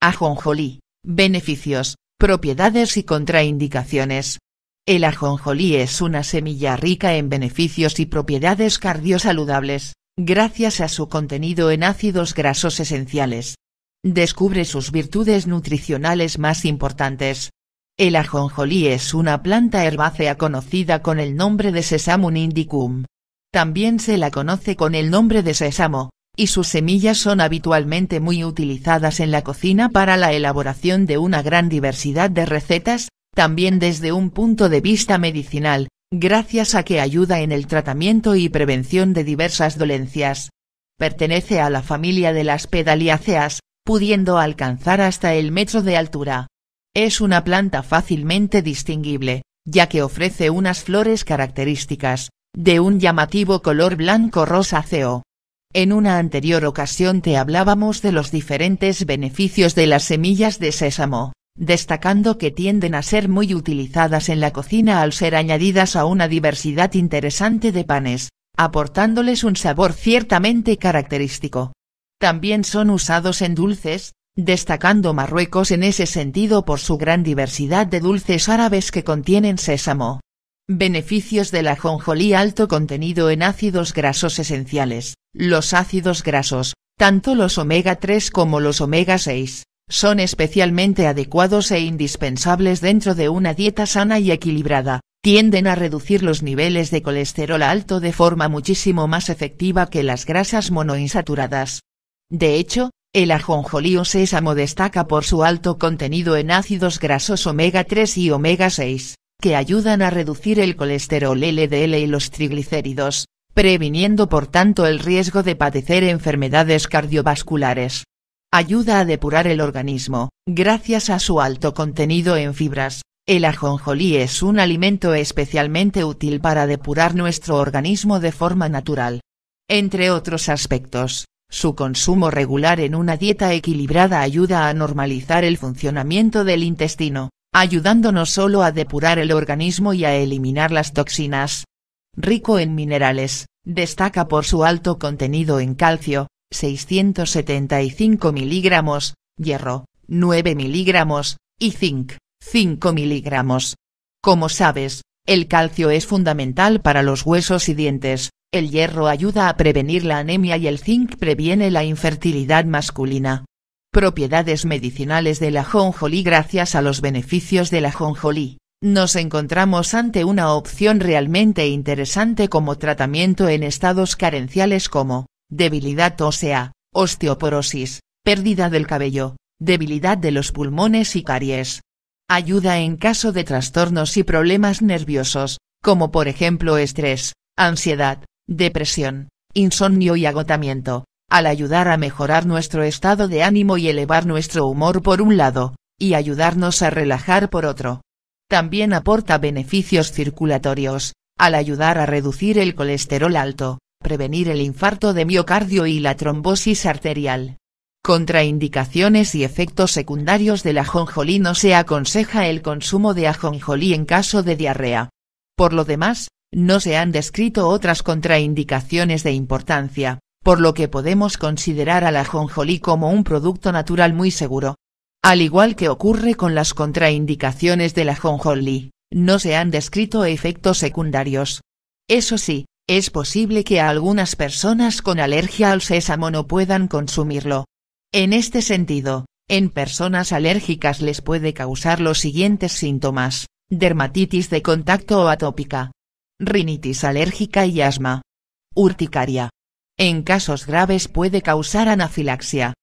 Ajonjolí, beneficios, propiedades y contraindicaciones. El ajonjolí es una semilla rica en beneficios y propiedades cardiosaludables, gracias a su contenido en ácidos grasos esenciales. Descubre sus virtudes nutricionales más importantes. El ajonjolí es una planta herbácea conocida con el nombre de Sesamum indicum. También se la conoce con el nombre de sésamo, y sus semillas son habitualmente muy utilizadas en la cocina para la elaboración de una gran diversidad de recetas, también desde un punto de vista medicinal, gracias a que ayuda en el tratamiento y prevención de diversas dolencias. Pertenece a la familia de las pedaliáceas, pudiendo alcanzar hasta el metro de altura. Es una planta fácilmente distinguible, ya que ofrece unas flores características, de un llamativo color blanco rosáceo. En una anterior ocasión te hablábamos de los diferentes beneficios de las semillas de sésamo, destacando que tienden a ser muy utilizadas en la cocina al ser añadidas a una diversidad interesante de panes, aportándoles un sabor ciertamente característico. También son usados en dulces, destacando Marruecos en ese sentido por su gran diversidad de dulces árabes que contienen sésamo. Beneficios de ajonjolí Alto contenido en ácidos grasos esenciales. Los ácidos grasos, tanto los omega 3 como los omega 6, son especialmente adecuados e indispensables dentro de una dieta sana y equilibrada, tienden a reducir los niveles de colesterol alto de forma muchísimo más efectiva que las grasas monoinsaturadas. De hecho, el ajonjolí o sésamo destaca por su alto contenido en ácidos grasos omega 3 y omega 6 que ayudan a reducir el colesterol LDL y los triglicéridos, previniendo por tanto el riesgo de padecer enfermedades cardiovasculares. Ayuda a depurar el organismo, gracias a su alto contenido en fibras. El ajonjolí es un alimento especialmente útil para depurar nuestro organismo de forma natural. Entre otros aspectos, su consumo regular en una dieta equilibrada ayuda a normalizar el funcionamiento del intestino, ayudándonos solo a depurar el organismo y a eliminar las toxinas. Rico en minerales, destaca por su alto contenido en calcio, 675 miligramos, hierro, 9 miligramos, y zinc, 5 miligramos. Como sabes, el calcio es fundamental para los huesos y dientes, el hierro ayuda a prevenir la anemia y el zinc previene la infertilidad masculina. Propiedades medicinales de la ajonjolí Gracias a los beneficios de la ajonjolí, nos encontramos ante una opción realmente interesante como tratamiento en estados carenciales como, debilidad ósea, osteoporosis, pérdida del cabello, debilidad de los pulmones y caries. Ayuda en caso de trastornos y problemas nerviosos, como por ejemplo estrés, ansiedad, depresión, insomnio y agotamiento, al ayudar a mejorar nuestro estado de ánimo y elevar nuestro humor por un lado, y ayudarnos a relajar por otro. También aporta beneficios circulatorios, al ayudar a reducir el colesterol alto, prevenir el infarto de miocardio y la trombosis arterial. Contraindicaciones y efectos secundarios del ajonjolí No se aconseja el consumo de ajonjolí en caso de diarrea. Por lo demás, no se han descrito otras contraindicaciones de importancia por lo que podemos considerar a la ajonjolí como un producto natural muy seguro. Al igual que ocurre con las contraindicaciones de la ajonjolí, no se han descrito efectos secundarios. Eso sí, es posible que a algunas personas con alergia al sésamo no puedan consumirlo. En este sentido, en personas alérgicas les puede causar los siguientes síntomas, dermatitis de contacto o atópica, rinitis alérgica y asma, urticaria. En casos graves puede causar anafilaxia.